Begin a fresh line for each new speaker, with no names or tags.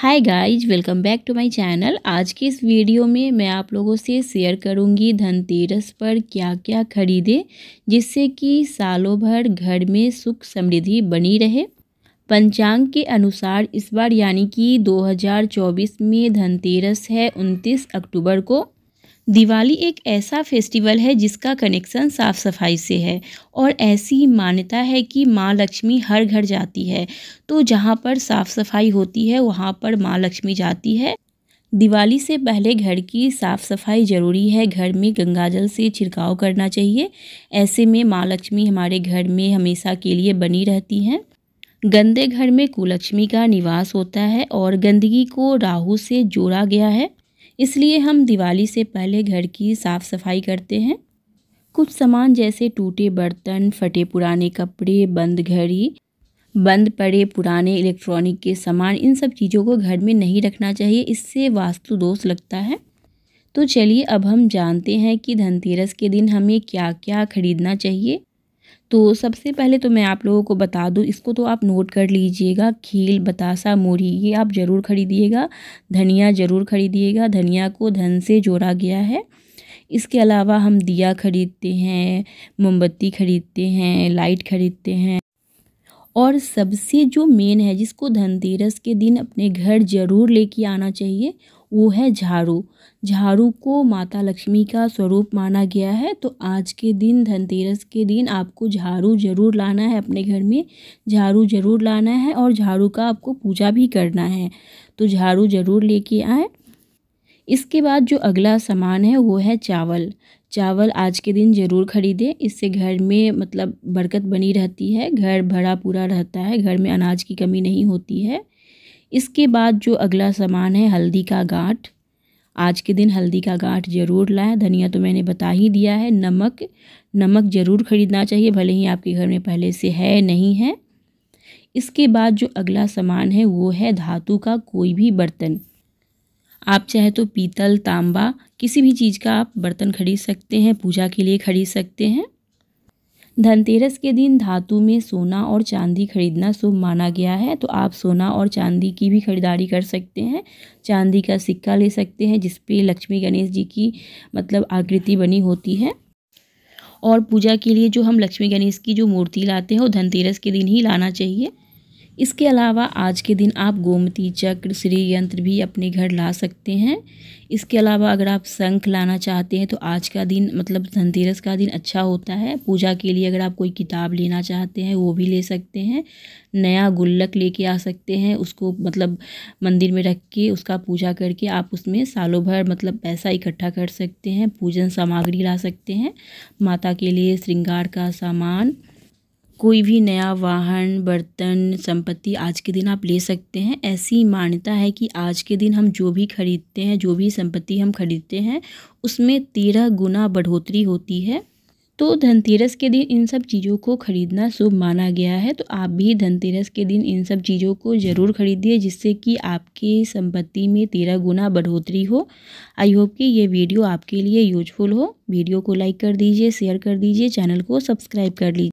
hi guys welcome back to my channel आज के इस वीडियो में मैं आप लोगों से शेयर करूंगी धनतेरस पर क्या क्या खरीदें जिससे कि सालों भर घर में सुख समृद्धि बनी रहे पंचांग के अनुसार इस बार यानी कि 2024 में धनतेरस है 29 अक्टूबर को दिवाली एक ऐसा फेस्टिवल है जिसका कनेक्शन साफ सफाई से है और ऐसी मान्यता है कि माँ लक्ष्मी हर घर जाती है तो जहाँ पर साफ सफाई होती है वहाँ पर माँ लक्ष्मी जाती है दिवाली से पहले घर की साफ़ सफाई ज़रूरी है घर में गंगाजल से छिड़काव करना चाहिए ऐसे में माँ लक्ष्मी हमारे घर में हमेशा के लिए बनी रहती हैं गंदे घर में कुलक्ष्मी का निवास होता है और गंदगी को राहु से जोड़ा गया है इसलिए हम दिवाली से पहले घर की साफ़ सफाई करते हैं कुछ सामान जैसे टूटे बर्तन फटे पुराने कपड़े बंद घड़ी बंद पड़े पुराने इलेक्ट्रॉनिक के सामान इन सब चीज़ों को घर में नहीं रखना चाहिए इससे वास्तु दोष लगता है तो चलिए अब हम जानते हैं कि धनतेरस के दिन हमें क्या क्या खरीदना चाहिए तो सबसे पहले तो मैं आप लोगों को बता दूँ इसको तो आप नोट कर लीजिएगा खील बतासा मोरी ये आप ज़रूर खरीदिएगा धनिया ज़रूर खरीदिएगा धनिया को धन से जोड़ा गया है इसके अलावा हम दिया खरीदते हैं मोमबत्ती खरीदते हैं लाइट खरीदते हैं और सबसे जो मेन है जिसको धनतेरस के दिन अपने घर ज़रूर लेके आना चाहिए वो है झाड़ू झाड़ू को माता लक्ष्मी का स्वरूप माना गया है तो आज के दिन धनतेरस के दिन आपको झाड़ू ज़रूर लाना है अपने घर में झाड़ू ज़रूर लाना है और झाड़ू का आपको पूजा भी करना है तो झाड़ू ज़रूर लेके आए इसके बाद जो अगला सामान है वो है चावल चावल आज के दिन ज़रूर खरीदें इससे घर में मतलब बरकत बनी रहती है घर भरा पूरा रहता है घर में अनाज की कमी नहीं होती है इसके बाद जो अगला सामान है हल्दी का गाठ आज के दिन हल्दी का गाठ ज़रूर लाएं धनिया तो मैंने बता ही दिया है नमक नमक ज़रूर ख़रीदना चाहिए भले ही आपके घर में पहले से है नहीं है इसके बाद जो अगला सामान है वो है धातु का कोई भी बर्तन आप चाहे तो पीतल तांबा किसी भी चीज़ का आप बर्तन खरीद सकते हैं पूजा के लिए खरीद सकते हैं धनतेरस के दिन धातु में सोना और चांदी खरीदना शुभ माना गया है तो आप सोना और चांदी की भी खरीदारी कर सकते हैं चांदी का सिक्का ले सकते हैं जिसपे लक्ष्मी गणेश जी की मतलब आकृति बनी होती है और पूजा के लिए जो हम लक्ष्मी गणेश की जो मूर्ति लाते हैं वो धनतेरस के दिन ही लाना चाहिए इसके अलावा आज के दिन आप गोमती चक्र श्री यंत्र भी अपने घर ला सकते हैं इसके अलावा अगर आप शंख लाना चाहते हैं तो आज का दिन मतलब धनतेरस का दिन अच्छा होता है पूजा के लिए अगर आप कोई किताब लेना चाहते हैं वो भी ले सकते हैं नया गुल्लक लेके आ सकते हैं उसको मतलब मंदिर में रख के उसका पूजा करके आप उसमें सालों भर मतलब पैसा इकट्ठा कर सकते हैं पूजन सामग्री ला सकते हैं माता के लिए श्रृंगार का सामान कोई भी नया वाहन बर्तन संपत्ति आज के दिन आप ले सकते हैं ऐसी मान्यता है कि आज के दिन हम जो भी खरीदते हैं जो भी संपत्ति हम खरीदते हैं उसमें तेरह गुना बढ़ोतरी होती है तो धनतेरस के दिन इन सब चीज़ों को खरीदना शुभ माना गया है तो आप भी धनतेरस के दिन इन सब चीज़ों को ज़रूर खरीदिए जिससे कि आपके संपत्ति में तेरह गुना बढ़ोतरी हो आई होप कि ये वीडियो आपके लिए यूजफुल हो वीडियो को लाइक कर दीजिए शेयर कर दीजिए चैनल को सब्सक्राइब कर लीजिए